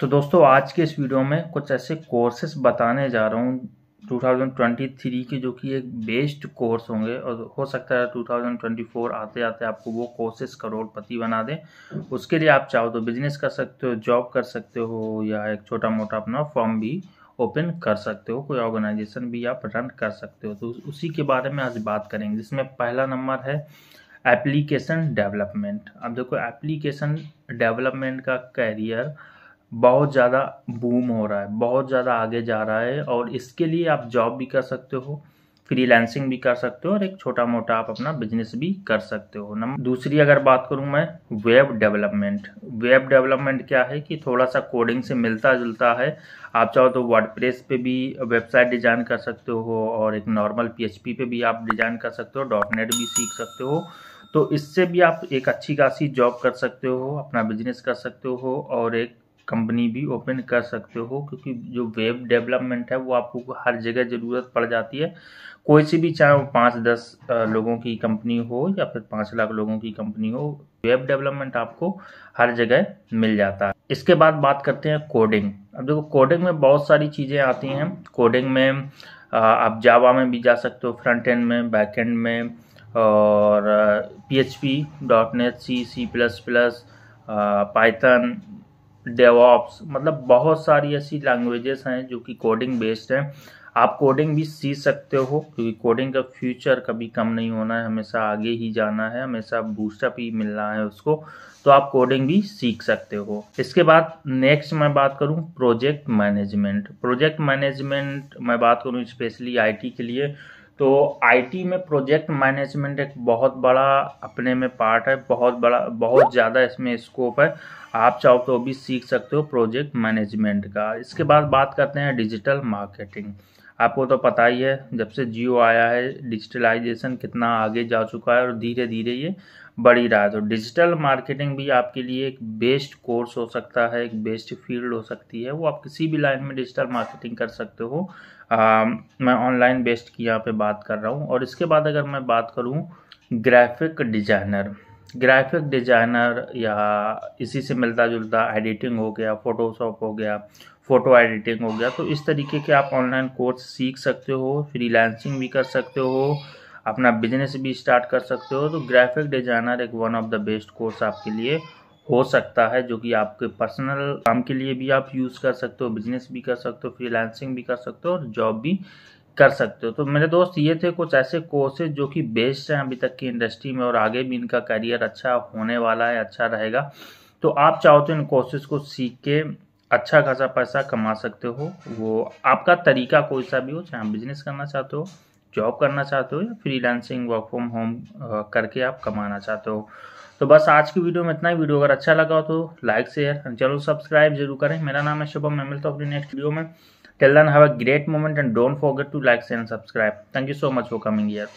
तो दोस्तों आज के इस वीडियो में कुछ ऐसे कोर्सेस बताने जा रहा हूँ 2023 के जो कि एक बेस्ड कोर्स होंगे और हो सकता है 2024 आते आते आपको वो कोर्सेस करोड़पति बना दें उसके लिए आप चाहो तो बिजनेस कर सकते हो जॉब कर सकते हो या एक छोटा मोटा अपना फॉर्म भी ओपन कर सकते हो कोई ऑर्गेनाइजेशन भी आप रन कर सकते हो तो उसी के बारे में आज बात करेंगे जिसमें पहला नंबर है एप्लीकेशन डेवलपमेंट अब देखो एप्लीकेशन डेवलपमेंट का करियर बहुत ज़्यादा बूम हो रहा है बहुत ज़्यादा आगे जा रहा है और इसके लिए आप जॉब भी कर सकते हो फ्रीलांसिंग भी कर सकते हो और एक छोटा मोटा आप अपना बिजनेस भी कर सकते हो नंबर दूसरी अगर बात करूँ मैं वेब डेवलपमेंट वेब डेवलपमेंट क्या है कि थोड़ा सा कोडिंग से मिलता जुलता है आप चाहो तो वर्डप्रेस पे भी वेबसाइट डिज़ाइन कर सकते हो और एक नॉर्मल पी पे भी आप डिज़ाइन कर सकते हो डॉट नेट भी सीख सकते हो तो इससे भी आप एक अच्छी खासी जॉब कर सकते हो अपना बिजनेस कर सकते हो और एक कंपनी भी ओपन कर सकते हो क्योंकि जो वेब डेवलपमेंट है वो आपको हर जगह ज़रूरत पड़ जाती है कोई सी भी चाहे वो पाँच दस लोगों की कंपनी हो या फिर पाँच लाख लोगों की कंपनी हो वेब डेवलपमेंट आपको हर जगह मिल जाता है इसके बाद बात करते हैं कोडिंग अब देखो कोडिंग में बहुत सारी चीज़ें आती हैं कोडिंग में आप जावा में भी जा सकते हो फ्रंट एंड में बैक एंड में और P H P dot net C C plus plus Python DevOps मतलब बहुत सारी ऐसी लैंग्वेजेस हैं जो कि कोडिंग बेस्ड हैं आप कोडिंग भी सीख सकते हो क्योंकि कोडिंग का फ्यूचर कभी कम नहीं होना है हमेशा आगे ही जाना है हमेशा बूस्टअप ही मिलना है उसको तो आप कोडिंग भी सीख सकते हो इसके बाद नेक्स्ट मैं बात करूं प्रोजेक्ट मैनेजमेंट प्रोजेक्ट मैनेजमेंट मैं बात करूं स्पेशली आईटी के लिए तो आईटी में प्रोजेक्ट मैनेजमेंट एक बहुत बड़ा अपने में पार्ट है बहुत बड़ा बहुत ज़्यादा इसमें स्कोप है आप चाहो तो भी सीख सकते हो प्रोजेक्ट मैनेजमेंट का इसके बाद बात करते हैं डिजिटल मार्केटिंग आपको तो पता ही है जब से जियो आया है डिजिटलाइजेशन कितना आगे जा चुका है और धीरे धीरे ये बढ़ ही रहा है तो डिजिटल मार्केटिंग भी आपके लिए एक बेस्ट कोर्स हो सकता है एक बेस्ट फील्ड हो सकती है वो आप किसी भी लाइन में डिजिटल मार्केटिंग कर सकते हो आ, मैं ऑनलाइन बेस्ट की यहाँ पे बात कर रहा हूँ और इसके बाद अगर मैं बात करूँ ग्राफिक डिजाइनर ग्राफिक डिजाइनर या इसी से मिलता जुलता एडिटिंग हो गया फोटोशॉप हो गया फ़ोटो एडिटिंग हो गया तो इस तरीके के आप ऑनलाइन कोर्स सीख सकते हो फ्रीलांसिंग भी कर सकते हो अपना बिजनेस भी स्टार्ट कर सकते हो तो ग्राफिक डिज़ाइनर एक one of the best course आपके लिए हो सकता है जो कि आपके पर्सनल काम के लिए भी आप यूज़ कर सकते हो बिजनेस भी कर सकते हो फ्रीलांसिंग भी कर सकते हो और जॉब भी कर सकते हो तो मेरे दोस्त ये थे कुछ ऐसे कोर्सेज जो कि बेस्ट हैं अभी तक की इंडस्ट्री में और आगे भी इनका करियर अच्छा होने वाला है अच्छा रहेगा तो आप चाहो तो इन कोर्सेज को सीख के अच्छा खासा पैसा कमा सकते हो वो आपका तरीका कोई सा भी हो चाहे आप बिजनेस करना चाहते हो जॉब करना चाहते हो या फ्रीलांसिंग वर्क फ्रॉम होम करके आप कमाना चाहते हो तो बस आज की वीडियो में इतना ही वीडियो अगर अच्छा लगा हो तो लाइक शेयर चैनल सब्सक्राइब जरूर करें मेरा नाम है शुभम मैं मिलता हूँ अपनी नेक्स्ट वीडियो में till then have a great moment and don't forget to like share and subscribe thank you so much for coming year